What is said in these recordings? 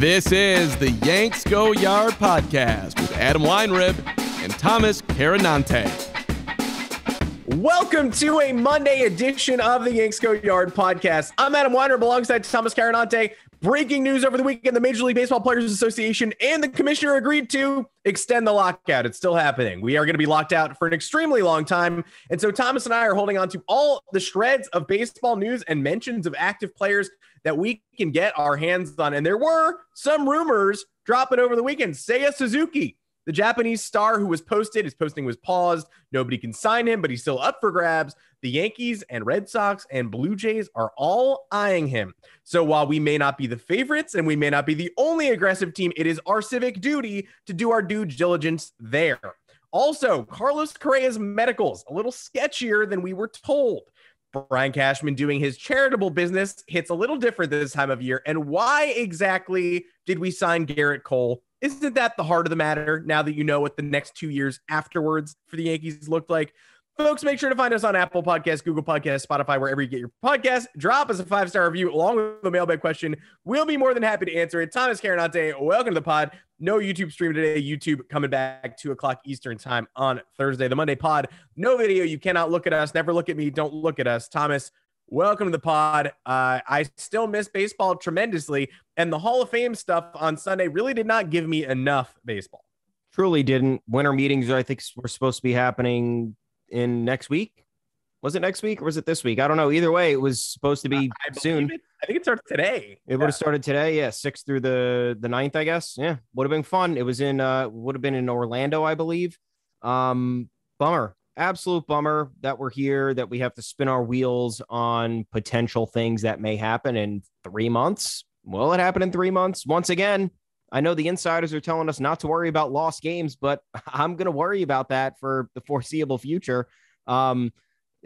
This is the Yanks Go Yard podcast with Adam Weinrib and Thomas Carinante. Welcome to a Monday edition of the Yanks Go Yard podcast. I'm Adam Weinrib alongside Thomas Carinante. Breaking news over the weekend the Major League Baseball Players Association and the commissioner agreed to extend the lockout. It's still happening. We are going to be locked out for an extremely long time. And so Thomas and I are holding on to all the shreds of baseball news and mentions of active players that we can get our hands on. And there were some rumors dropping over the weekend. Say a Suzuki the Japanese star who was posted, his posting was paused. Nobody can sign him, but he's still up for grabs. The Yankees and Red Sox and Blue Jays are all eyeing him. So while we may not be the favorites and we may not be the only aggressive team, it is our civic duty to do our due diligence there. Also, Carlos Correa's medicals, a little sketchier than we were told. Brian Cashman doing his charitable business hits a little different this time of year. And why exactly did we sign Garrett Cole isn't that the heart of the matter now that you know what the next two years afterwards for the Yankees looked like? Folks, make sure to find us on Apple Podcasts, Google Podcasts, Spotify, wherever you get your podcast. Drop us a five star review along with a mailbag question. We'll be more than happy to answer it. Thomas Carinante, welcome to the pod. No YouTube stream today. YouTube coming back two o'clock Eastern time on Thursday. The Monday pod, no video. You cannot look at us. Never look at me. Don't look at us. Thomas, welcome to the pod. Uh, I still miss baseball tremendously, and the Hall of Fame stuff on Sunday really did not give me enough baseball. Truly didn't. Winter meetings, I think, were supposed to be happening in next week. Was it next week or was it this week? I don't know. Either way, it was supposed to be I soon. It, I think it starts today. It yeah. would have started today. Yeah, six through the the ninth, I guess. Yeah, would have been fun. It was in uh would have been in Orlando, I believe. Um, bummer absolute bummer that we're here, that we have to spin our wheels on potential things that may happen in three months. Will it happen in three months? Once again, I know the insiders are telling us not to worry about lost games, but I'm going to worry about that for the foreseeable future. Um,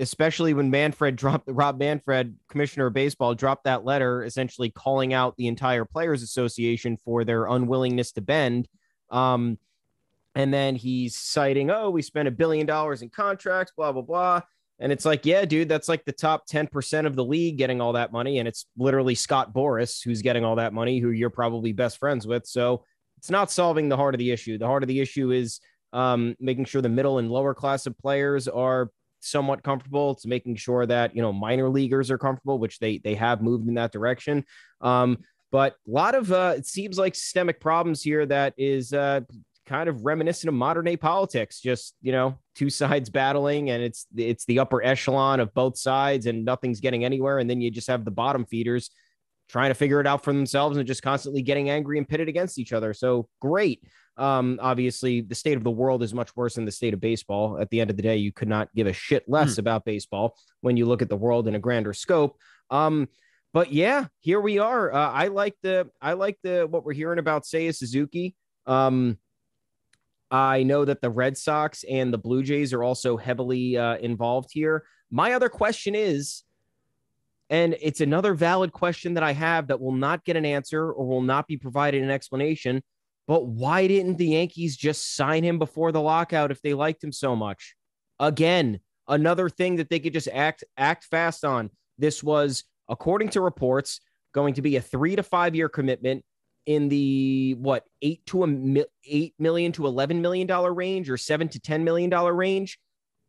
especially when Manfred dropped Rob Manfred, commissioner of baseball, dropped that letter essentially calling out the entire players association for their unwillingness to bend. Um, and then he's citing, oh, we spent a billion dollars in contracts, blah, blah, blah. And it's like, yeah, dude, that's like the top 10% of the league getting all that money. And it's literally Scott Boris who's getting all that money, who you're probably best friends with. So it's not solving the heart of the issue. The heart of the issue is um, making sure the middle and lower class of players are somewhat comfortable. It's making sure that, you know, minor leaguers are comfortable, which they, they have moved in that direction. Um, but a lot of uh, it seems like systemic problems here that is uh, kind of reminiscent of modern day politics just you know two sides battling and it's it's the upper echelon of both sides and nothing's getting anywhere and then you just have the bottom feeders trying to figure it out for themselves and just constantly getting angry and pitted against each other so great um, obviously the state of the world is much worse than the state of baseball at the end of the day you could not give a shit hmm. less mm. about baseball when you look at the world in a grander scope um, but yeah here we are uh, i like the i like the what we're hearing about say suzuki um, I know that the Red Sox and the Blue Jays are also heavily uh, involved here. My other question is, and it's another valid question that I have that will not get an answer or will not be provided an explanation. But why didn't the Yankees just sign him before the lockout if they liked him so much? Again, another thing that they could just act act fast on. This was, according to reports, going to be a three to five year commitment in the what eight to a eight million to eleven million dollar range or seven to ten million dollar range.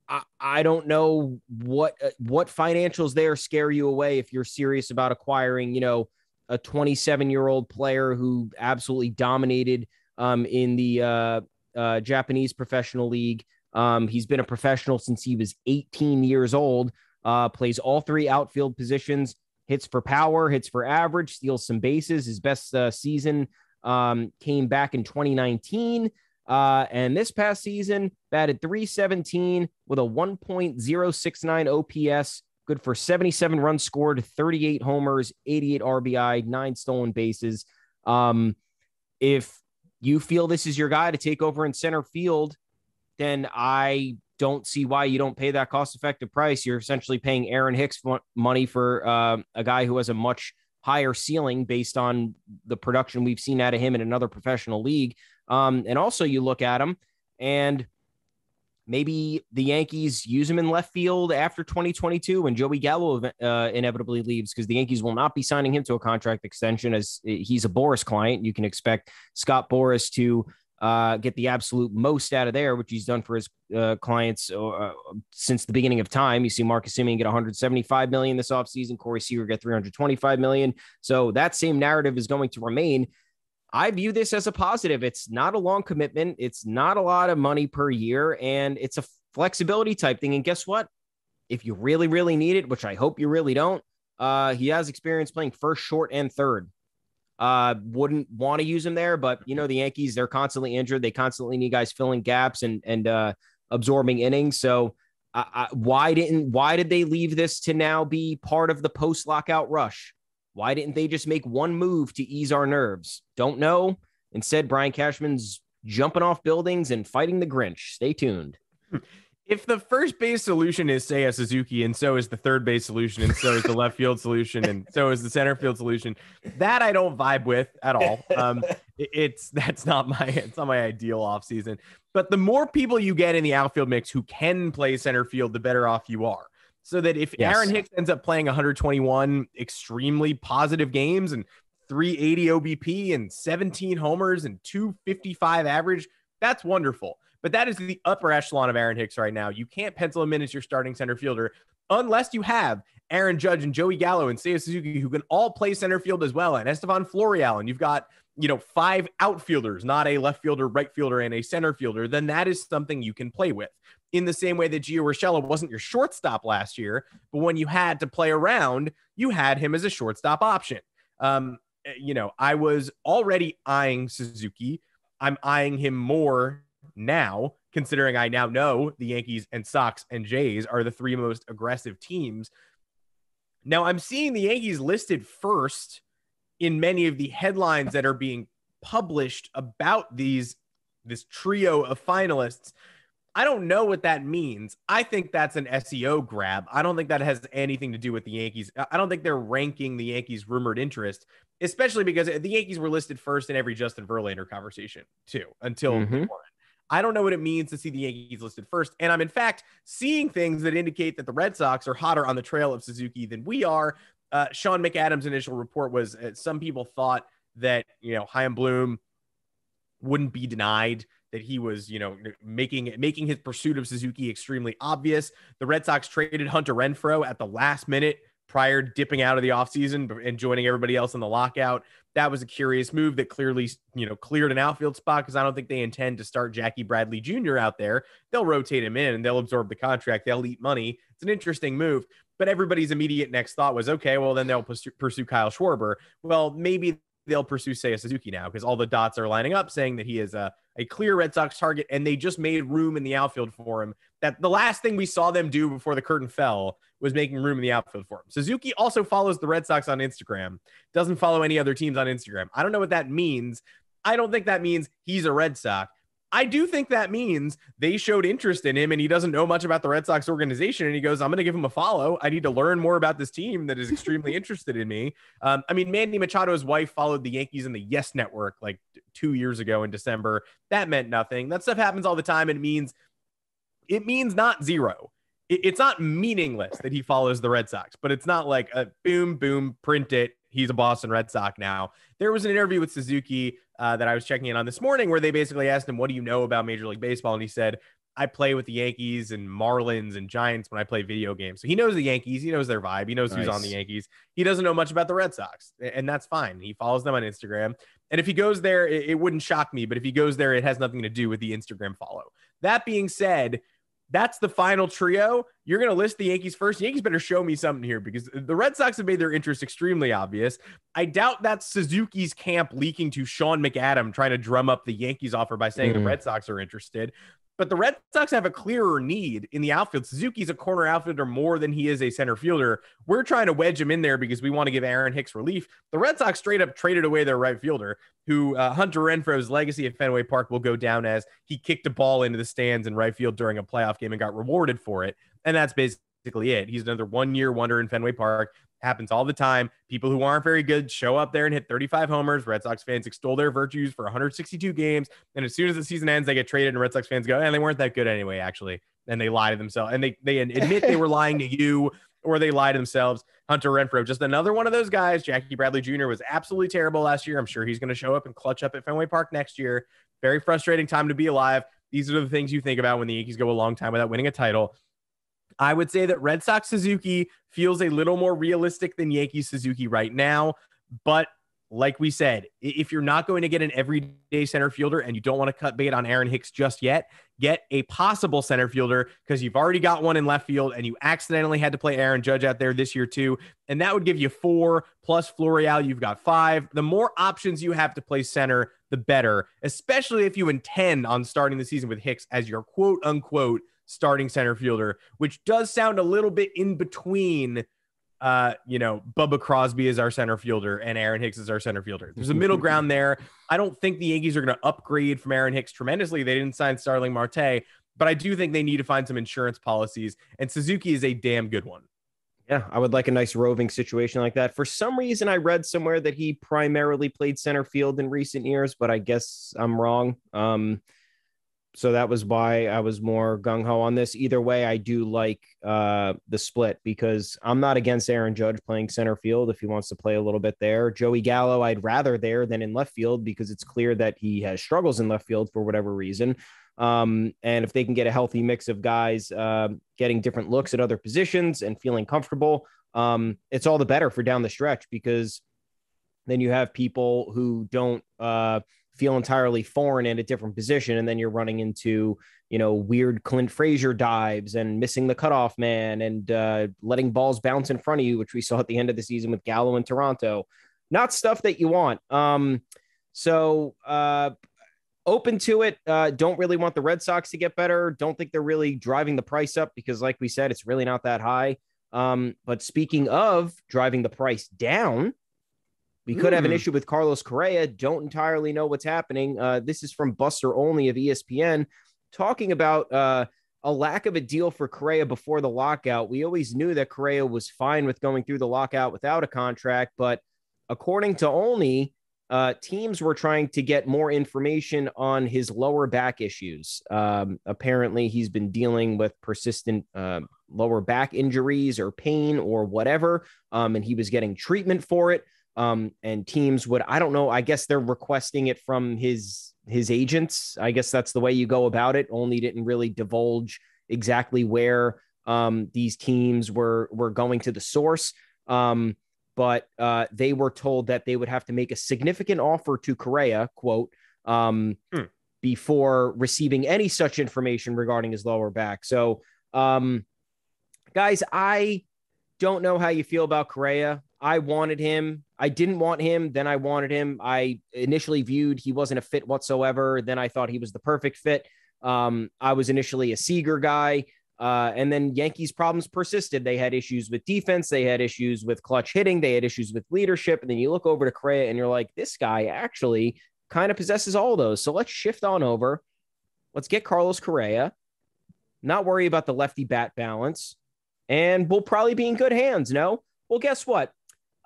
I, I don't know what uh, what financials there scare you away if you're serious about acquiring, you know, a 27 year old player who absolutely dominated um, in the uh, uh, Japanese professional league. Um, he's been a professional since he was 18 years old. Uh, plays all three outfield positions hits for power, hits for average, steals some bases. His best uh, season um, came back in 2019. Uh, and this past season, batted 317 with a 1.069 OPS, good for 77 runs scored, 38 homers, 88 RBI, nine stolen bases. Um, if you feel this is your guy to take over in center field, then I don't see why you don't pay that cost effective price. You're essentially paying Aaron Hicks money for uh, a guy who has a much higher ceiling based on the production we've seen out of him in another professional league. Um, and also, you look at him and maybe the Yankees use him in left field after 2022 when Joey Gallo uh, inevitably leaves because the Yankees will not be signing him to a contract extension as uh, he's a Boris client. You can expect Scott Boris to uh, get the absolute most out of there, which he's done for his uh, clients uh, since the beginning of time. You see Marcus Simeon get 175 million this offseason, Corey Seager get 325 million. So that same narrative is going to remain. I view this as a positive. It's not a long commitment. It's not a lot of money per year, and it's a flexibility type thing. And guess what? If you really, really need it, which I hope you really don't, uh, he has experience playing first, short, and third uh, wouldn't want to use him there. But you know, the Yankees they're constantly injured. They constantly need guys filling gaps and and uh, absorbing innings. So I, I, why didn't why did they leave this to now be part of the post lockout rush? Why didn't they just make one move to ease our nerves? Don't know. Instead, Brian Cashman's jumping off buildings and fighting the Grinch. Stay tuned. Hmm. If the first base solution is say a Suzuki, and so is the third base solution, and so is the left field solution, and so is the center field solution, that I don't vibe with at all. Um, it's that's not my it's not my ideal offseason. But the more people you get in the outfield mix who can play center field, the better off you are. So that if yes. Aaron Hicks ends up playing 121 extremely positive games and 380 OBP and 17 homers and 255 average, that's wonderful. But that is the upper echelon of Aaron Hicks right now. You can't pencil him in as your starting center fielder unless you have Aaron Judge and Joey Gallo and Seiya Suzuki, who can all play center field as well, and Estevan Florial, and you've got you know five outfielders, not a left fielder, right fielder, and a center fielder. Then that is something you can play with. In the same way that Gio Urshela wasn't your shortstop last year, but when you had to play around, you had him as a shortstop option. Um, eh, you know, I was already eyeing Suzuki. I'm eyeing him more now, considering I now know the Yankees and Sox and Jays are the three most aggressive teams. Now I'm seeing the Yankees listed first in many of the headlines that are being published about these this trio of finalists. I don't know what that means. I think that's an SEO grab. I don't think that has anything to do with the Yankees. I don't think they're ranking the Yankees' rumored interest, especially because the Yankees were listed first in every Justin Verlander conversation, too, until mm-hmm. I don't know what it means to see the Yankees listed first. And I'm, in fact, seeing things that indicate that the Red Sox are hotter on the trail of Suzuki than we are. Uh, Sean McAdams' initial report was uh, some people thought that, you know, Chaim Bloom wouldn't be denied that he was, you know, making making his pursuit of Suzuki extremely obvious. The Red Sox traded Hunter Renfro at the last minute prior dipping out of the offseason and joining everybody else in the lockout that was a curious move that clearly, you know, cleared an outfield spot because I don't think they intend to start Jackie Bradley Jr. out there. They'll rotate him in and they'll absorb the contract. They'll eat money. It's an interesting move. But everybody's immediate next thought was, okay, well, then they'll pursue Kyle Schwarber. Well, maybe they'll pursue Say Suzuki now because all the dots are lining up saying that he is a, a clear Red Sox target and they just made room in the outfield for him that the last thing we saw them do before the curtain fell was making room in the outfield for him. Suzuki also follows the Red Sox on Instagram, doesn't follow any other teams on Instagram. I don't know what that means. I don't think that means he's a Red Sox. I do think that means they showed interest in him and he doesn't know much about the Red Sox organization. And he goes, I'm going to give him a follow. I need to learn more about this team that is extremely interested in me. Um, I mean, Mandy Machado's wife followed the Yankees in the Yes Network like two years ago in December. That meant nothing. That stuff happens all the time. It means it means not zero. It, it's not meaningless that he follows the Red Sox, but it's not like a boom, boom, print it. He's a Boston Red Sox now. There was an interview with Suzuki uh, that I was checking in on this morning where they basically asked him, What do you know about Major League Baseball? And he said, I play with the Yankees and Marlins and Giants when I play video games. So he knows the Yankees. He knows their vibe. He knows nice. who's on the Yankees. He doesn't know much about the Red Sox, and that's fine. He follows them on Instagram. And if he goes there, it, wouldn't shock me. But if he goes there, it has nothing to do with the Instagram follow. That being said, that's the final trio. You're going to list the Yankees first. The Yankees better show me something here because the Red Sox have made their interest extremely obvious. I doubt that Suzuki's camp leaking to Sean McAdam trying to drum up the Yankees offer by saying mm. the Red Sox are interested. But the Red Sox have a clearer need in the outfield. Suzuki's a corner outfielder more than he is a center fielder. We're trying to wedge him in there because we want to give Aaron Hicks relief. The Red Sox straight up traded away their right fielder, who uh, Hunter Renfro's legacy at Fenway Park will go down as he kicked a ball into the stands in right field during a playoff game and got rewarded for it. And that's basically it. He's another one year wonder in Fenway Park happens all the time. People who aren't very good show up there and hit 35 homers. Red Sox fans extol their virtues for 162 games. And as soon as the season ends, they get traded, and Red Sox fans go, and they weren't that good anyway, actually. And they lie to themselves and they, they admit they were lying to you or they lie to themselves. Hunter Renfro, just another one of those guys. Jackie Bradley Jr. was absolutely terrible last year. I'm sure he's going to show up and clutch up at Fenway Park next year. Very frustrating time to be alive. These are the things you think about when the Yankees go a long time without winning a title. I would say that Red Sox Suzuki feels a little more realistic than Yankee Suzuki right now. But like we said, if you're not going to get an everyday center fielder and you don't want to cut bait on Aaron Hicks just yet, get a possible center fielder because you've already got one in left field and you accidentally had to play Aaron Judge out there this year too. And that would give you four plus Floreal. You've got five. The more options you have to play center, the better, especially if you intend on starting the season with Hicks as your quote unquote starting center fielder, which does sound a little bit in between. Uh, you know, Bubba Crosby is our center fielder and Aaron Hicks is our center fielder. There's a middle ground there. I don't think the Yankees are going to upgrade from Aaron Hicks tremendously. They didn't sign Starling Marte, but I do think they need to find some insurance policies, and Suzuki is a damn good one. Yeah, I would like a nice roving situation like that. For some reason, I read somewhere that he primarily played center field in recent years, but I guess I'm wrong. Um, so that was why I was more gung ho on this. Either way, I do like uh, the split because I'm not against Aaron Judge playing center field if he wants to play a little bit there. Joey Gallo, I'd rather there than in left field because it's clear that he has struggles in left field for whatever reason. Um, and if they can get a healthy mix of guys uh, getting different looks at other positions and feeling comfortable, um, it's all the better for down the stretch because then you have people who don't uh, feel entirely foreign and a different position. And then you're running into, you know, weird Clint Frazier dives and missing the cutoff man and uh, letting balls bounce in front of you, which we saw at the end of the season with Gallo in Toronto. Not stuff that you want. Um, so uh, open to it. Uh, don't really want the Red Sox to get better. Don't think they're really driving the price up because, like we said, it's really not that high. Um, but speaking of driving the price down, we could mm. have an hmm. issue with Carlos Correa. Don't entirely know what's happening. Uh, this is from Buster Only of ESPN talking about uh, a lack of a deal for Correa before the lockout. We always knew that Correa was fine with going through the lockout without a contract, but according to Only, uh, teams were trying to get more information on his lower back issues. Um, apparently, he's been dealing with persistent uh, lower back injuries or pain or whatever, um, and he was getting treatment for it um, and teams would i don't know i guess they're requesting it from his his agents i guess that's the way you go about it only didn't really divulge exactly where um, these teams were were going to the source um, but uh, they were told that they would have to make a significant offer to Correa, quote, um, hmm. before receiving any such information regarding his lower back. So, um, guys, I don't know how you feel about Correa. I wanted him. I didn't want him. Then I wanted him. I initially viewed he wasn't a fit whatsoever. Then I thought he was the perfect fit. Um, I was initially a Seager guy. Uh, and then Yankees' problems persisted. They had issues with defense. They had issues with clutch hitting. They had issues with leadership. And then you look over to Correa and you're like, this guy actually kind of possesses all those. So let's shift on over. Let's get Carlos Correa, not worry about the lefty bat balance, and we'll probably be in good hands. No? Well, guess what?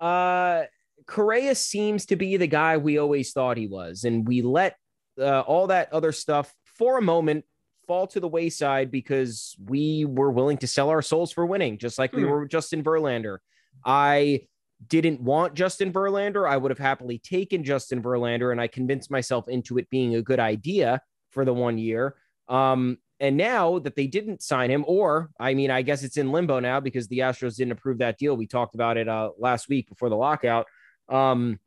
uh, Correa seems to be the guy we always thought he was, and we let uh, all that other stuff for a moment fall to the wayside because we were willing to sell our souls for winning, just like we hmm. were Justin Verlander. I didn't want Justin Verlander. I would have happily taken Justin Verlander, and I convinced myself into it being a good idea for the one year. Um, and now that they didn't sign him, or I mean, I guess it's in limbo now because the Astros didn't approve that deal. We talked about it uh, last week before the lockout. Um,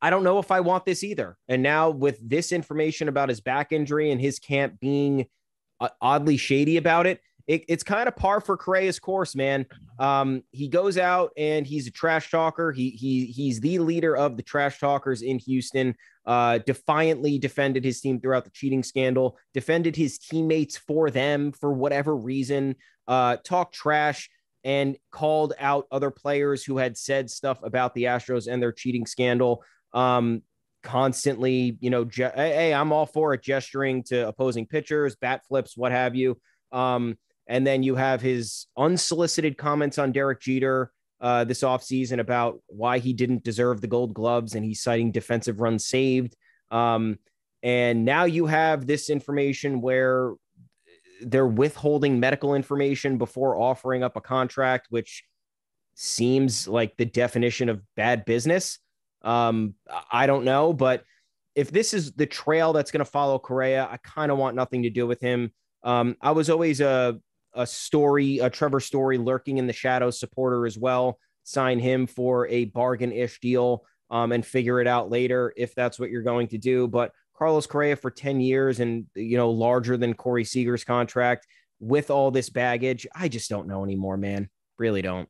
I don't know if I want this either. And now with this information about his back injury and his camp being uh, oddly shady about it, it it's kind of par for Correa's course, man. Um, he goes out and he's a trash talker. He he he's the leader of the trash talkers in Houston uh, defiantly defended his team throughout the cheating scandal, defended his teammates for them for whatever reason, uh, talked trash, and called out other players who had said stuff about the Astros and their cheating scandal. Um, constantly, you know, ge- hey, I'm all for it, gesturing to opposing pitchers, bat flips, what have you. Um, and then you have his unsolicited comments on Derek Jeter uh, this offseason about why he didn't deserve the gold gloves and he's citing defensive runs saved. Um, and now you have this information where they're withholding medical information before offering up a contract, which seems like the definition of bad business. Um, I don't know, but if this is the trail that's going to follow Correa, I kind of want nothing to do with him. Um, I was always a a story, a Trevor Story lurking in the shadows supporter as well. Sign him for a bargain ish deal um, and figure it out later if that's what you're going to do. But Carlos Correa for 10 years and, you know, larger than Corey Seager's contract with all this baggage, I just don't know anymore, man. Really don't.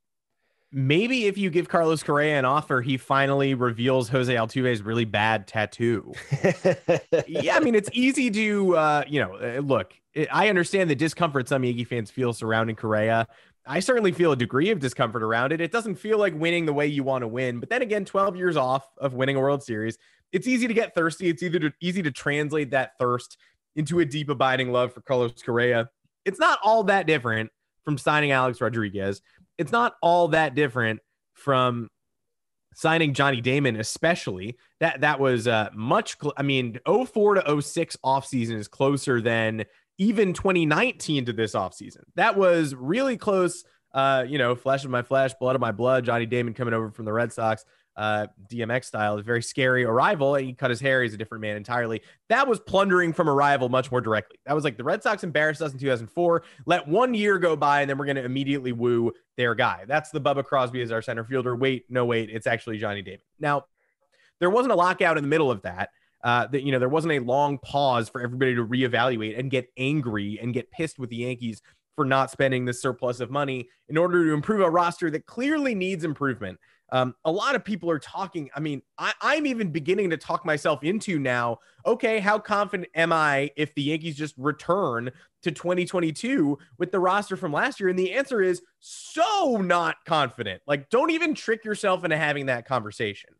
Maybe if you give Carlos Correa an offer, he finally reveals Jose Altuve's really bad tattoo. yeah, I mean, it's easy to, uh, you know, uh, look, it, I understand the discomfort some Yankee fans feel surrounding Correa. I certainly feel a degree of discomfort around it. It doesn't feel like winning the way you want to win. But then again, 12 years off of winning a World Series, it's easy to get thirsty. It's either to, easy to translate that thirst into a deep, abiding love for Carlos Correa. It's not all that different from signing Alex Rodriguez. It's not all that different from signing Johnny Damon, especially that that was uh, much. Cl- I mean, 04 to 06 offseason is closer than even 2019 to this offseason. That was really close. Uh, you know, flesh of my flesh, blood of my blood. Johnny Damon coming over from the Red Sox, uh, DMX style, a very scary arrival. And he cut his hair. He's a different man entirely. That was plundering from arrival much more directly. That was like the Red Sox embarrassed us in 2004. Let one year go by, and then we're going to immediately woo their guy. That's the Bubba Crosby as our center fielder. Wait, no, wait. It's actually Johnny Damon. Now, there wasn't a lockout in the middle of that uh, that you know there wasn't a long pause for everybody to reevaluate and get angry and get pissed with the Yankees for not spending this surplus of money in order to improve a roster that clearly needs improvement. Um, a lot of people are talking. I mean, I, I'm even beginning to talk myself into now. Okay, how confident am I if the Yankees just return to 2022 with the roster from last year? And the answer is so not confident. Like, don't even trick yourself into having that conversation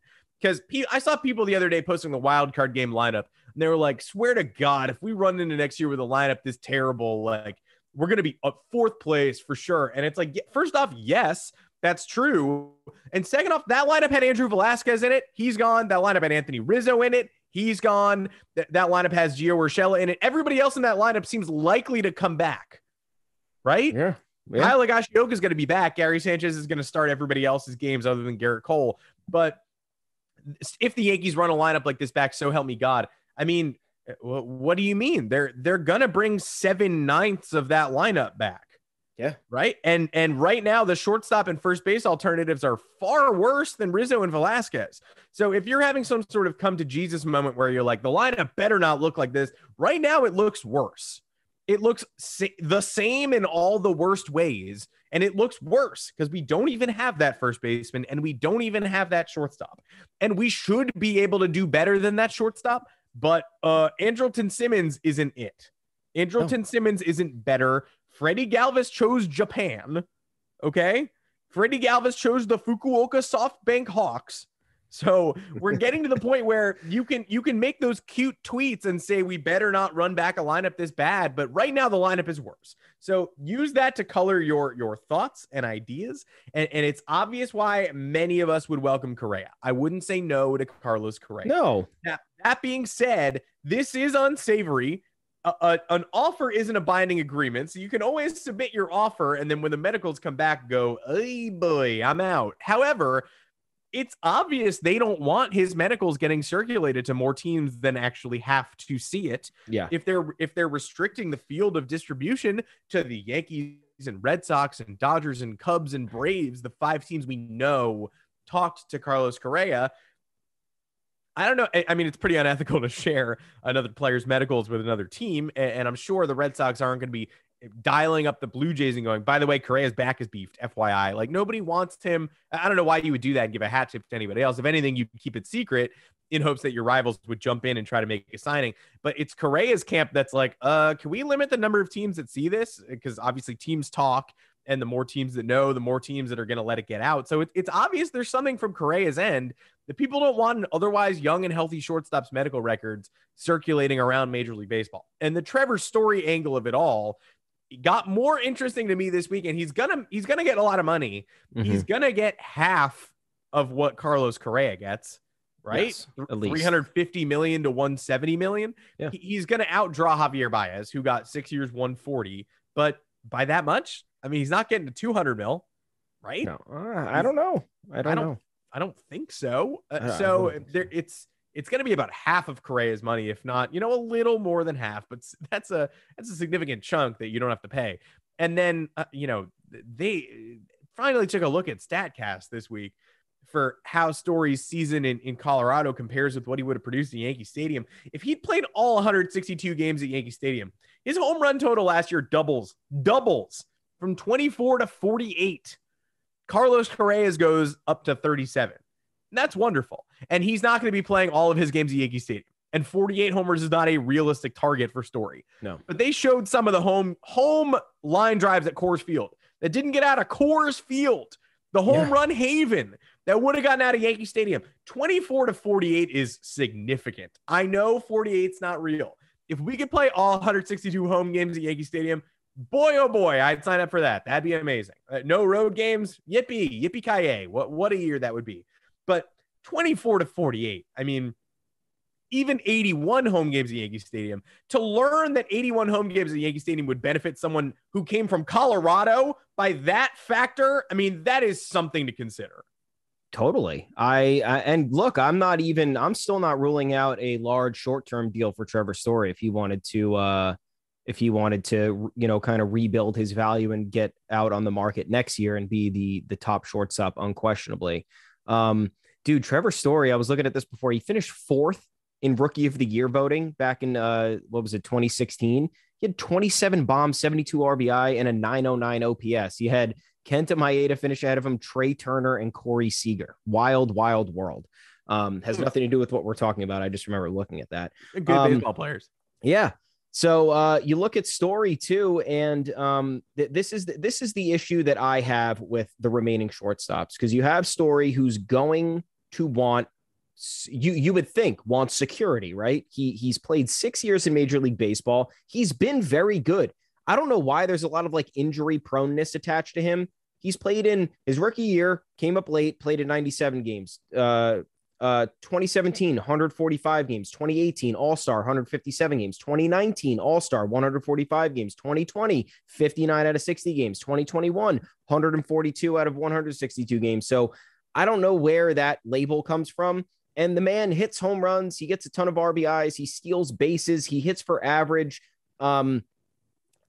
because I saw people the other day posting the wild card game lineup, and they were like, "Swear to God, if we run into next year with a lineup this terrible, like we're gonna be up fourth place for sure." And it's like, first off, yes, that's true, and second off, that lineup had Andrew Velasquez in it. He's gone. That lineup had Anthony Rizzo in it. He's gone. Th- that lineup has Gio Urshela in it. Everybody else in that lineup seems likely to come back, right? Yeah. Yeah. Kyle Agashioka is going to be back. Gary Sanchez is going to start everybody else's games other than Garrett Cole. But if the Yankees run a lineup like this back, so help me God. I mean, eh, what do you mean? They're they're gonna bring seven ninths of that lineup back. Yeah. Right. And and right now the shortstop and first base alternatives are far worse than Rizzo and Velasquez. So if you're having some sort of come to Jesus moment where you're like, the lineup better not look like this, right now it looks worse. It looks sa- the same in all the worst ways and it looks worse because we don't even have that first baseman and we don't even have that shortstop. And we should be able to do better than that shortstop, but uh, Andrelton Simmons isn't it. Andrelton oh. Simmons isn't better. Freddie Galvis chose Japan. Okay. Freddie Galvis chose the Fukuoka SoftBank Hawks. So we're getting to the point where you can you can make those cute tweets and say we better not run back a lineup this bad, but right now the lineup is worse. So use that to color your your thoughts and ideas. And, and it's obvious why many of us would welcome Correa. I wouldn't say no to Carlos Correa. No. Now, that being said, this is unsavory. A, a, an offer isn't a binding agreement, so you can always submit your offer, and then when the medicals come back, go, "Hey boy, I'm out." However, it's obvious they don't want his medicals getting circulated to more teams than actually have to see it. Yeah. If they're if they're restricting the field of distribution to the Yankees and Red Sox and Dodgers and Cubs and Braves, the five teams we know talked to Carlos Correa, I don't know. I mean, it's pretty unethical to share another player's medicals with another team, and I'm sure the Red Sox aren't going to be dialing up the Blue Jays and going, by the way, Correa's back is beefed, FYI. Like nobody wants him. I don't know why you would do that and give a hat tip to anybody else. If anything, you keep it secret in hopes that your rivals would jump in and try to make a signing. But it's Correa's camp that's like, uh, can we limit the number of teams that see this? Because uh, obviously teams talk. And the more teams that know, the more teams that are going to let it get out. So it, it's obvious there's something from Correa's end that people don't want an otherwise young and healthy shortstop's medical records circulating around Major League Baseball. And the Trevor Story angle of it all got more interesting to me this week, and he's gonna he's gonna get a lot of money. Mm-hmm. He's gonna get half of what Carlos Correa gets, right? Yes, at least 350 million to 170 million. Yeah. He's gonna outdraw Javier Baez, who got six years 140, but by that much, I mean he's not getting to 200 mil, right? No, uh, I don't know. I don't, I don't know. I don't think so. Uh, uh so there, it's it's going to be about half of Correa's money, if not, you know, a little more than half. But that's a that's a significant chunk that you don't have to pay. And then uh, you know they uh, finally took a look at Statcast this week for how Story's season in, in Colorado compares with what he would have produced in Yankee Stadium. If he'd played all 162 games at Yankee Stadium, his home run total last year doubles, doubles from 24 to 48. Carlos Correa's goes up to 37. That's wonderful. And he's not going to be playing all of his games at Yankee Stadium. And 48 homers is not a realistic target for Story. No. But they showed some of the home home line drives at Coors Field that didn't get out of Coors Field, the home yeah. run haven that would have gotten out of Yankee Stadium. 24 to 48 is significant. I know 48's not real. If we could play all 162 home games at Yankee Stadium, boy oh boy, I'd sign up for that. That'd be amazing. Uh, no road games, yippee, yippee ki What what a year that would be. But 24 to 48. I mean, even 81 home games at Yankee Stadium. To learn that 81 home games at Yankee Stadium would benefit someone who came from Colorado by that factor, I mean, that is something to consider. Totally. I, and look, I'm not even I'm still not ruling out a large short-term deal for Trevor Story if he wanted to uh if he wanted to, you know, kind of rebuild his value and get out on the market next year and be the the top shortstop unquestionably. Um, dude, Trevor Story, I was looking at this before. He finished fourth in rookie of the year voting back in uh, what was it, 2016. He had 27 bombs, 72 RBI, and a 909 OPS. He had Kenta Maeda finish ahead of him, Trey Turner, and Corey Seager. Wild, wild world. Um, has hmm. nothing to do with what we're talking about. I just remember looking at that. Good um, baseball players. Yeah. So uh, you look at story too, and um, th- this is the, this is the issue that I have with the remaining shortstops because you have story who's going to want you you would think wants security, right? He he's played six years in Major League Baseball. He's been very good. I don't know why there's a lot of like injury proneness attached to him. He's played in his rookie year, came up late, played in 97 games. Uh, uh, 2017 145 games 2018 all-star 157 games 2019 all-star 145 games 2020 59 out of 60 games 2021 142 out of 162 games so i don't know where that label comes from and the man hits home runs he gets a ton of rbis he steals bases he hits for average um,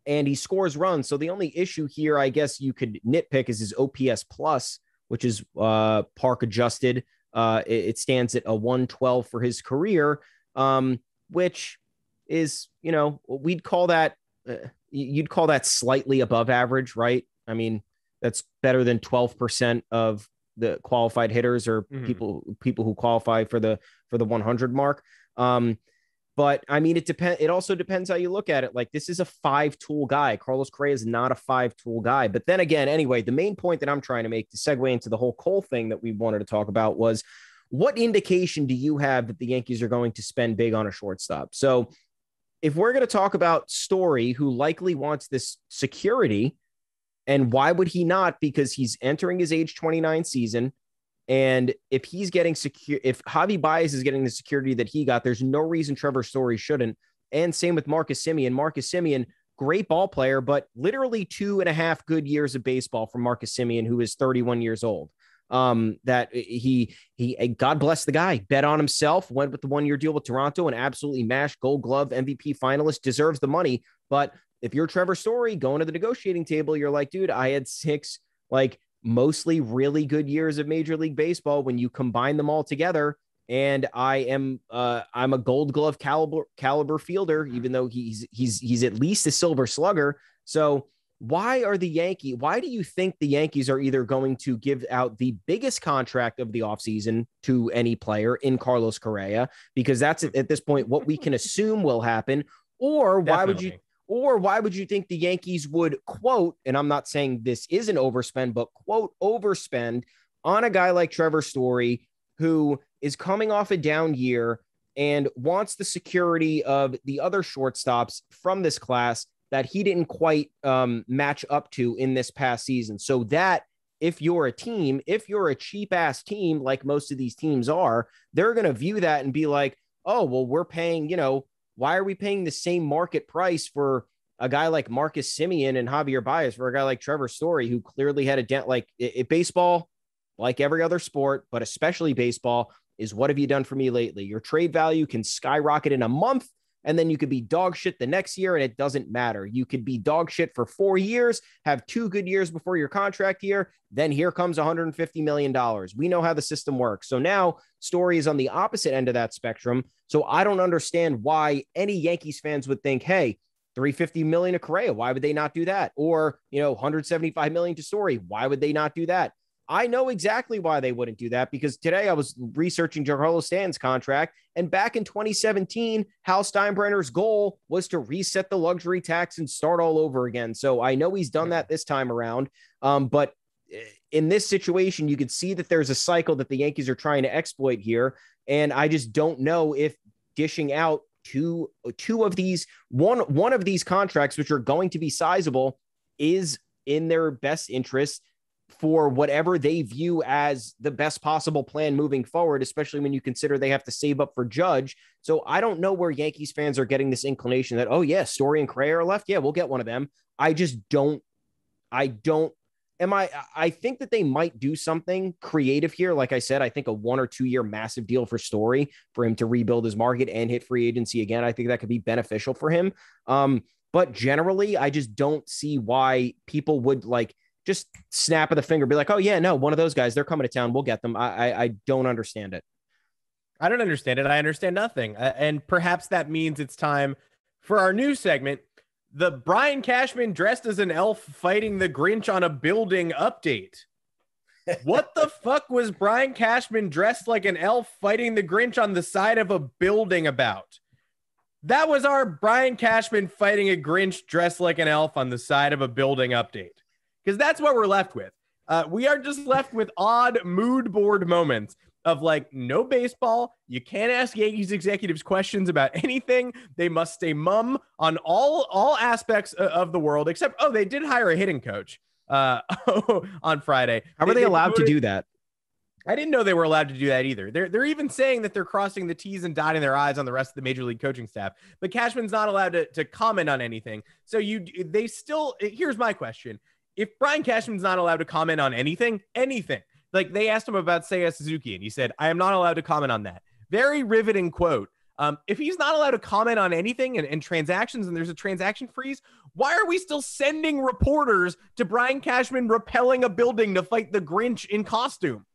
and he scores runs so the only issue here i guess you could nitpick is his ops plus which is uh, park adjusted uh, it, it, stands at a 112 for his career, um, which is, you know, we'd call that, uh, you'd call that slightly above average, right? I mean, that's better than 12% of the qualified hitters or mm-hmm. people people who qualify for the for the 100 mark. Um, but I mean, it depends. It also depends how you look at it. Like this is a five tool guy. Carlos Correa is not a five tool guy. But then again, anyway, the main point that I'm trying to make to segue into the whole Cole thing that we wanted to talk about was what indication do you have that the Yankees are going to spend big on a shortstop? So if we're going to talk about Story, who likely wants this security, and why would he not? Because he's entering his age 29 season. And if he's getting secure, if Javi Baez is getting the security that he got, there's no reason Trevor Story shouldn't. And same with Marcus Simeon. Marcus Simeon, great ball player, but literally two and a half good years of baseball from Marcus Simeon, who is 31 years old. Um, that he he God bless the guy, bet on himself, went with the one year deal with Toronto, and absolutely mashed Gold Glove MVP finalist, deserves the money. But if you're Trevor Story going to the negotiating table, you're like, dude, I had six like mostly really good years of Major League Baseball when you combine them all together. And I am uh, I'm a Gold Glove caliber caliber fielder, even though he's he's he's at least a Silver Slugger. So why are the Yankee? Why do you think the Yankees are either going to give out the biggest contract of the offseason to any player in Carlos Correa? Because that's at this point what we can assume will happen. Or why Definitely. would you or why would you think the Yankees would quote, and I'm not saying this is an overspend, but quote, overspend on a guy like Trevor Story, who is coming off a down year and wants the security of the other shortstops from this class that he didn't quite um, match up to in this past season. So that if you're a team, if you're a cheap ass team, like most of these teams are, they're going to view that and be like, oh, well, we're paying, you know, why are we paying the same market price for a guy like Marcus Simeon and Javier Baez for a guy like Trevor Story, who clearly had a dent? Like it, it, baseball, like every other sport, but especially baseball, is what have you done for me lately? Your trade value can skyrocket in a month and then you could be dog shit the next year and it doesn't matter. You could be dog shit for four years, have two good years before your contract year, then here comes $150 million. We know how the system works. So now Story is on the opposite end of that spectrum. So I don't understand why any Yankees fans would think, hey, 350 million to Correa, why would they not do that? Or, you know, 175 million to Story, why would they not do that? I know exactly why they wouldn't do that because today I was researching Giancarlo Stan's contract. And back in 2017, Hal Steinbrenner's goal was to reset the luxury tax and start all over again. So I know he's done that this time around. Um, but eh, in this situation, you can see that there's a cycle that the Yankees are trying to exploit here. And I just don't know if dishing out two two of these one one of these contracts, which are going to be sizable, is in their best interest for whatever they view as the best possible plan moving forward, especially when you consider they have to save up for Judge. So I don't know where Yankees fans are getting this inclination that, oh, yeah, Story and Cray are left. Yeah, we'll get one of them. I just don't, I don't. Am I? I think that they might do something creative here. Like I said, I think a one or two year massive deal for Story for him to rebuild his market and hit free agency again. I think that could be beneficial for him. Um, but generally, I just don't see why people would like just snap of the finger, be like, oh yeah, no, one of those guys, they're coming to town. We'll get them. I I, I don't understand it. I don't understand it. I understand nothing. Uh, and perhaps that means it's time for our new segment, the Brian Cashman dressed as an elf fighting the Grinch on a building update. what the fuck was Brian Cashman dressed like an elf fighting the Grinch on the side of a building about? That was our Brian Cashman fighting a Grinch dressed like an elf on the side of a building update because that's what we're left with. Uh, we are just left with odd mood board moments of like no baseball. You can't ask Yankees executives questions about anything. They must stay mum on all all aspects of the world except oh they did hire a hitting coach uh, on Friday. How were they, they, allowed to do that? I didn't know they were allowed to do that either. They're they're even saying that they're crossing the T's and dotting their I's on the rest of the major league coaching staff. But Cashman's not allowed to, to comment on anything. So you they still here's my question if Brian Cashman's not allowed to comment on anything, anything, like they asked him about Seiya Suzuki, and he said, I am not allowed to comment on that. Very riveting quote. Um, if he's not allowed to comment on anything and, and, transactions and there's a transaction freeze, why are we still sending reporters to Brian Cashman repelling a building to fight the Grinch in costume?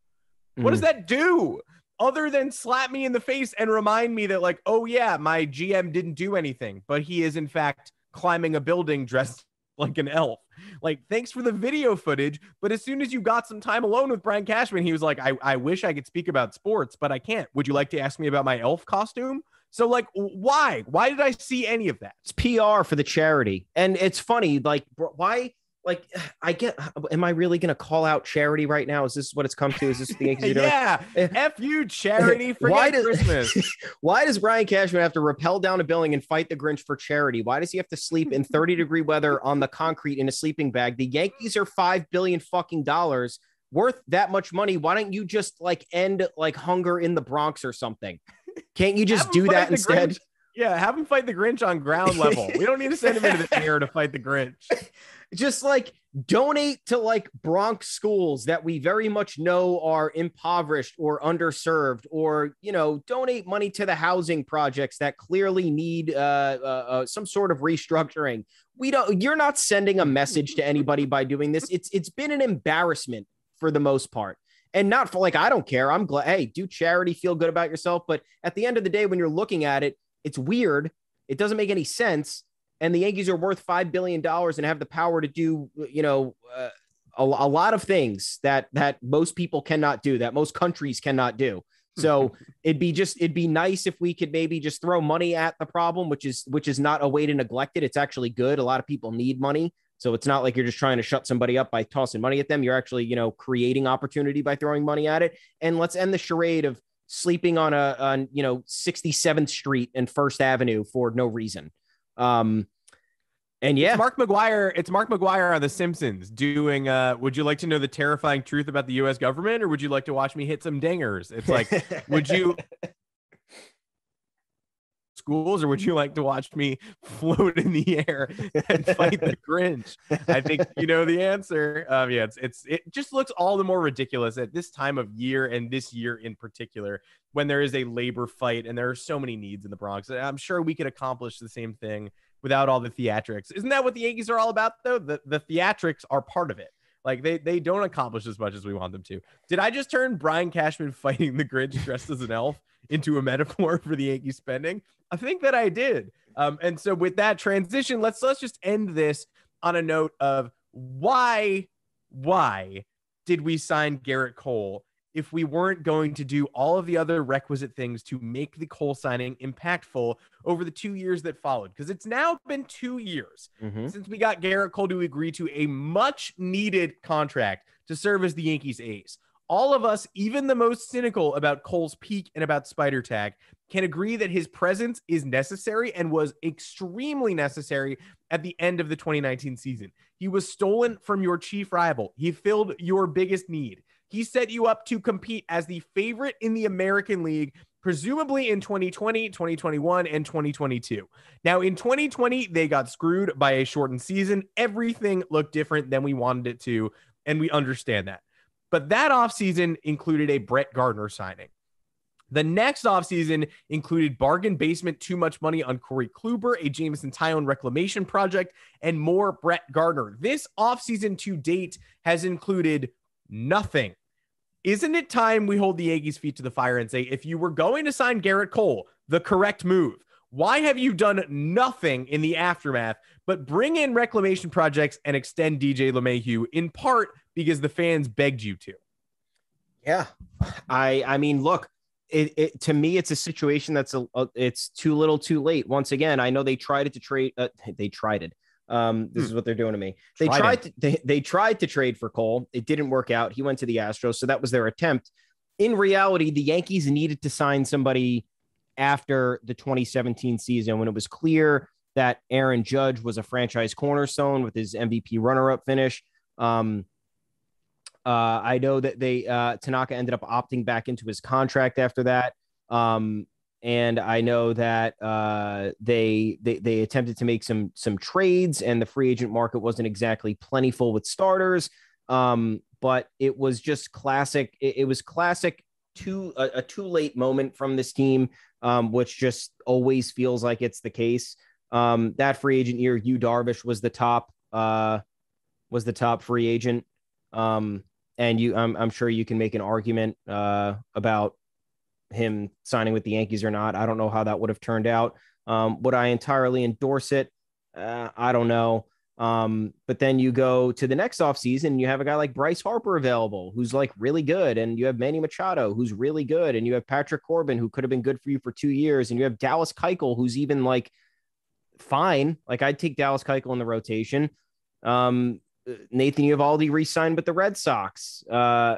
Mm. What does hmm. that do other than slap me in the face and remind me that, like, oh, yeah, my GM didn't do anything, but he is in fact climbing a building dressed like an elf? Like, thanks for the video footage. But as soon as you got some time alone with Brian Cashman, he was like, I, I wish I could speak about sports, but I can't. Would you like to ask me about my elf costume? So, like, why? Why did I see any of that? It's PR for the charity. And it's funny, like, why? like I get am I really gonna call out charity right now? Is this what it's come to? Is this the Yankees yeah. Eh, F you charity eh, for why does, Christmas. why does Brian Cashman have to rappel down a building and fight the Grinch for charity? Why does he have to sleep in 30 degree weather on the concrete in a sleeping bag? The Yankees are five billion fucking dollars worth that much money. Why don't you just like end like hunger in the Bronx or something? Can't you just do that instead? Grinch. Yeah, have him fight the Grinch on ground level. We don't need to send him into the air to fight the Grinch. Just like donate to like Bronx schools that we very much know are impoverished or underserved, or you know, donate money to the housing projects that clearly need uh, uh, uh, some sort of restructuring. We don't. You're not sending a message to anybody by doing this. It's it's been an embarrassment for the most part and not for like I don't care. I'm glad. Hey, do charity, feel good about yourself. But at the end of the day, when you're looking at it, it's weird. It doesn't make any sense. And the Yankees are worth $5 billion and have the power to do, you know, uh, a, a, lot of things that that most people cannot do that most countries cannot do so it'd be just it'd be nice if we could maybe just throw money at the problem which is which is not a way to neglect it it's actually good a lot of people need money so it's not like you're just trying to shut somebody up by tossing money at them you're actually you know creating opportunity by throwing money at it and let's end the charade of sleeping on a on you know 67th Street and First Avenue for no reason. Um, and yeah, it's Mark McGuire. It's Mark McGuire on The Simpsons doing. Uh, would you like to know the terrifying truth about the U.S. government, or would you like to watch me hit some dingers? It's like, would you schools, or would you like to watch me float in the air and fight the Grinch? I think you know the answer. Um, yeah, it's, it's it just looks all the more ridiculous at this time of year and this year in particular when there is a labor fight and there are so many needs in the Bronx. I'm sure we could accomplish the same thing without all the theatrics. Isn't that what the Yankees are all about though? The the theatrics are part of it. Like they they don't accomplish as much as we want them to. Did I just turn Brian Cashman fighting the Grinch dressed as an elf into a metaphor for the Yankee spending? I think that I did. Um, and so with that transition, let's let's just end this on a note of why why did we sign Garrett Cole if we weren't going to do all of the other requisite things to make the Cole signing impactful over the two years that followed? Because it's now been two years mm-hmm. since we got Garrett Cole to agree to a much needed contract to serve as the Yankees ace all of us, even the most cynical about Cole's peak and about Spider Tag, can agree that his presence is necessary and was extremely necessary at the end of the 2019 season. He was stolen from your chief rival, he filled your biggest need. He set you up to compete as the favorite in the American League, presumably in 2020, 2021, and 2022. Now, in 2020, they got screwed by a shortened season. Everything looked different than we wanted it to, and we understand that. But that offseason included a Brett Gardner signing. The next offseason included bargain basement too much money on Corey Kluber, a Jameson Tyone reclamation project, and more Brett Gardner. This offseason to date has included nothing. Isn't it time we hold the Yankees' feet to the fire and say, if you were going to sign Garrett Cole, the correct move, why have you done nothing in the aftermath but bring in reclamation projects and extend DJ LeMahieu in part because the fans begged you to. Yeah. I I mean, look, it, it to me it's a situation that's a, a, it's too little, too late. Once again, I know they tried it to trade uh, they tried it. Um, this hmm. is what they're doing to me. They tried, tried to, they, they tried to trade for Cole. It didn't work out. He went to the Astros, so that was their attempt. In reality, the Yankees needed to sign somebody after the 2017 season when it was clear that Aaron Judge was a franchise cornerstone with his MVP runner-up finish. Um, uh, I know that they uh, Tanaka ended up opting back into his contract after that, um, and I know that uh, they, they they attempted to make some some trades, and the free agent market wasn't exactly plentiful with starters. Um, but it was just classic. It, it was classic too a, a, too late moment from this team, um, which just always feels like it's the case. Um, that free agent year, Yu Darvish was the top uh, was the top free agent. Um, and you, I'm, I'm sure you can make an argument uh, about him signing with the Yankees or not. I don't know how that would have turned out. Um, would I entirely endorse it? Uh, I don't know. Um, but then you go to the next offseason you have a guy like Bryce Harper available, who's like really good. And you have Manny Machado, who's really good. And you have Patrick Corbin, who could have been good for you for two years. And you have Dallas Keuchel, who's even like fine. Like I'd take Dallas Keuchel in the rotation. Um, Nathan Uvalde re-signed with the Red Sox. Uh,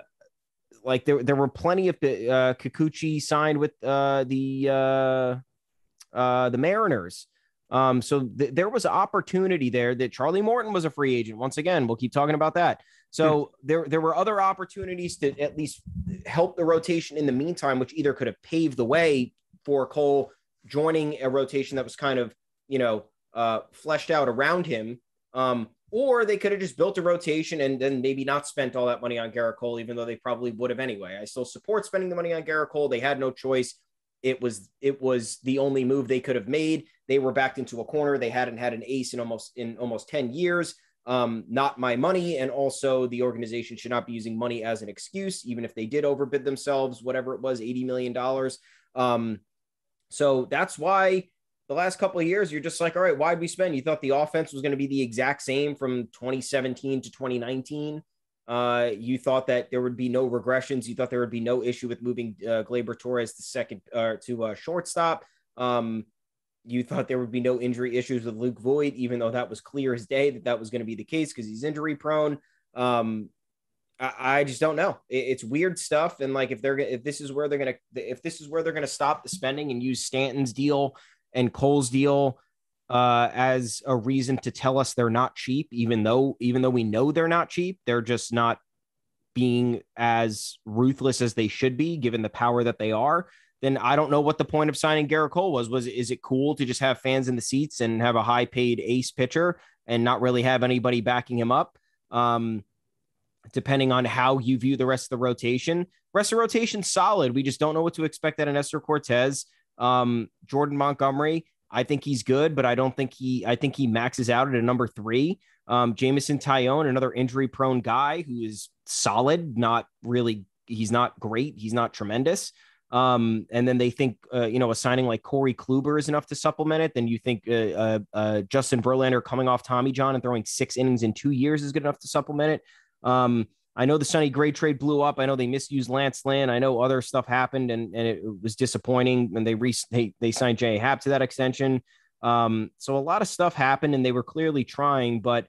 like there, there were plenty of uh, Kikuchi signed with uh, the uh, uh, the Mariners. Um, so th- there was opportunity there that Charlie Morton was a free agent. Once again, we'll keep talking about that. So hmm. there, there were other opportunities to at least help the rotation in the meantime, which either could have paved the way for Cole joining a rotation that was kind of, you know, uh, fleshed out around him. Um, or they could have just built a rotation and then maybe not spent all that money on Garrett Cole, even though they probably would have anyway. I still support spending the money on Garrett Cole. They had no choice. It was it was the only move they could have made. They were backed into a corner. They hadn't had an ace in almost in almost 10 years. Um, not my money. And also the organization should not be using money as an excuse, even if they did overbid themselves, whatever it was, $80 million. Um, so that's why the last couple of years, you're just like, all right, why'd we spend? You thought the offense was going to be the exact same from 2017 to 2019. Uh, you thought that there would be no regressions. You thought there would be no issue with moving uh, Glaber Torres to second uh, to uh, shortstop. Um, you thought there would be no injury issues with Luke Void, even though that was clear as day that that was going to be the case because he's injury prone. Um, I, I, just don't know. It, it's weird stuff. And like, if they're if this is where they're gonna if this is where they're gonna stop the spending and use Stanton's deal and Cole's deal uh, as a reason to tell us they're not cheap, even though even though we know they're not cheap, they're just not being as ruthless as they should be, given the power that they are. Then I don't know what the point of signing Garrett Cole was. Was is it cool to just have fans in the seats and have a high paid ace pitcher and not really have anybody backing him up? Um, depending on how you view the rest of the rotation, rest of the rotation solid. We just don't know what to expect at an Esther Cortez um, Jordan Montgomery. I think he's good, but I don't think he. I think he maxes out at a number three. Um, Jamison Tyone, another injury-prone guy who is solid, not really. He's not great. He's not tremendous. Um, and then they think, uh, you know, a signing like Corey Kluber is enough to supplement it. Then you think uh, uh, uh Justin Verlander coming off Tommy John and throwing six innings in two years is good enough to supplement it. Um, I know the sunny Gray trade blew up. I know they misused Lance Lynn. I know other stuff happened and, and it was disappointing when they re- they, they signed Jay Happ to that extension. Um, so a lot of stuff happened and they were clearly trying, but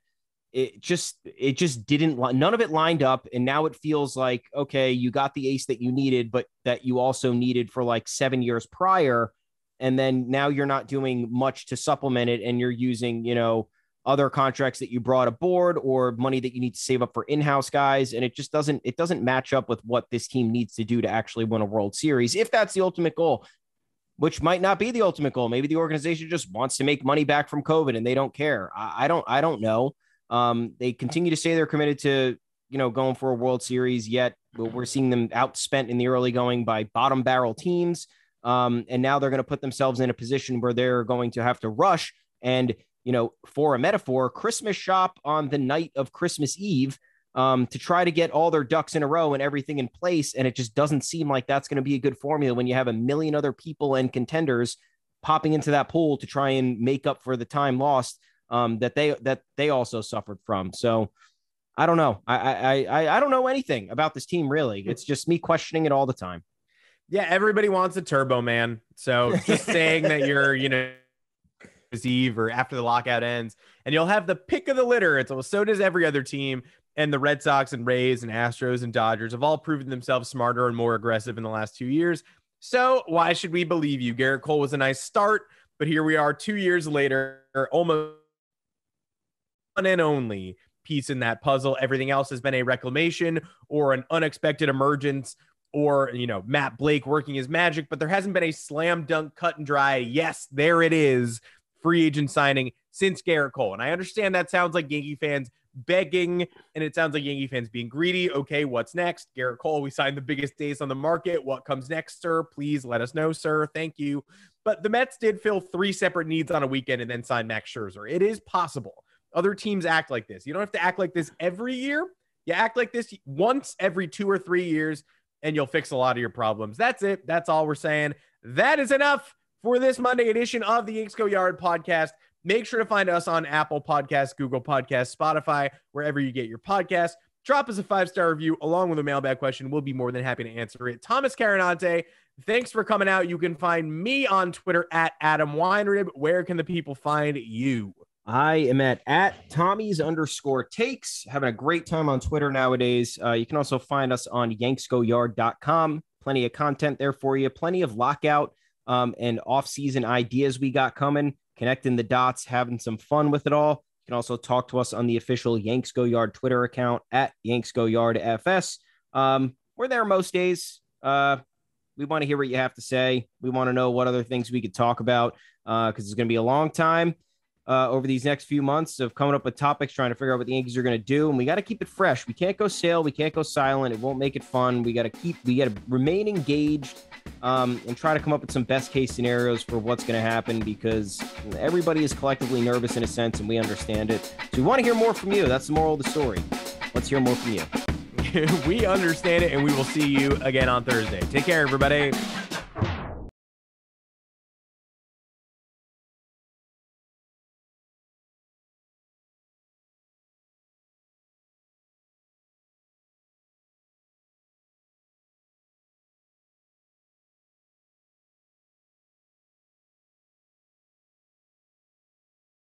it just it just didn't none of it lined up and now it feels like okay you got the ace that you needed but that you also needed for like 7 years prior and then now you're not doing much to supplement it and you're using you know other contracts that you brought aboard or money that you need to save up for in-house guys and it just doesn't it doesn't match up with what this team needs to do to actually win a world series if that's the ultimate goal which might not be the ultimate goal maybe the organization just wants to make money back from covid and they don't care i, I don't i don't know um, they continue to say they're committed to you know going for a world series yet we're seeing them outspent in the early going by bottom barrel teams um, and now they're going to put themselves in a position where they're going to have to rush and you know, for a metaphor, Christmas shop on the night of Christmas Eve um, to try to get all their ducks in a row and everything in place. And it just doesn't seem like that's going to be a good formula when you have a million other people and contenders popping into that pool to try and make up for the time lost um, that they that they also suffered from. So I don't know. I, I I I don't know anything about this team really. It's just me questioning it all the time. Yeah, everybody wants a Turbo Man. So just saying that you're you know Eve or after the lockout ends, and you'll have the pick of the litter. It's so, so does every other team. And the Red Sox and Rays and Astros and Dodgers have all proven themselves smarter and more aggressive in the last two years. So why should we believe you? Garrett Cole was a nice start, but here we are two years later, almost one and only piece in that puzzle. Everything else has been a reclamation or an unexpected emergence or you know Matt Blake working his magic, but there hasn't been a slam dunk cut and dry. Yes, there it is free agent signing since Garrett Cole. And I understand that sounds like Yankee fans begging and it sounds like Yankee fans being greedy. Okay, what's next? Garrett Cole, we signed the biggest days on the market. What comes next, sir? Please let us know, sir. Thank you. But the Mets did fill three separate needs on a weekend and then sign Max Scherzer. It is possible. Other teams act like this. You don't have to act like this every year. You act like this once every two or three years, and you'll fix a lot of your problems. That's it. That's all we're saying. That is enough for this Monday edition of the Inks Go Yard podcast. Make sure to find us on Apple Podcasts, Google Podcasts, Spotify, wherever you get your podcasts. Drop us a five star review along with a mailbag question. We'll be more than happy to answer it. Thomas Carinante, thanks for coming out. You can find me on Twitter at Adam Weinrib. Where can the people find you? I am at at Tommy's underscore takes. Having a great time on Twitter nowadays. Uh, you can also find us on yanksgoyard.com. Plenty of content there for you. Plenty of lockout um, and off-season ideas we got coming, connecting the dots, having some fun with it all. You can also talk to us on the official Yanks Go Yard Twitter account at Yanks Go Yard FS. Um, we're there most days. Uh, we want to hear what you have to say. We want to know what other things we could talk about because uh, it's going to be a long time uh, over these next few months of coming up with topics, trying to figure out what the Yankees are going to do. And we got to keep it fresh. We can't go stale. We can't go silent. It won't make it fun. We got to keep, we got to remain engaged um, and try to come up with some best case scenarios for what's going to happen because everybody is collectively nervous in a sense and we understand it. So we want to hear more from you. That's the moral of the story. Let's hear more from you. we understand it and we will see you again on Thursday. Take care, everybody.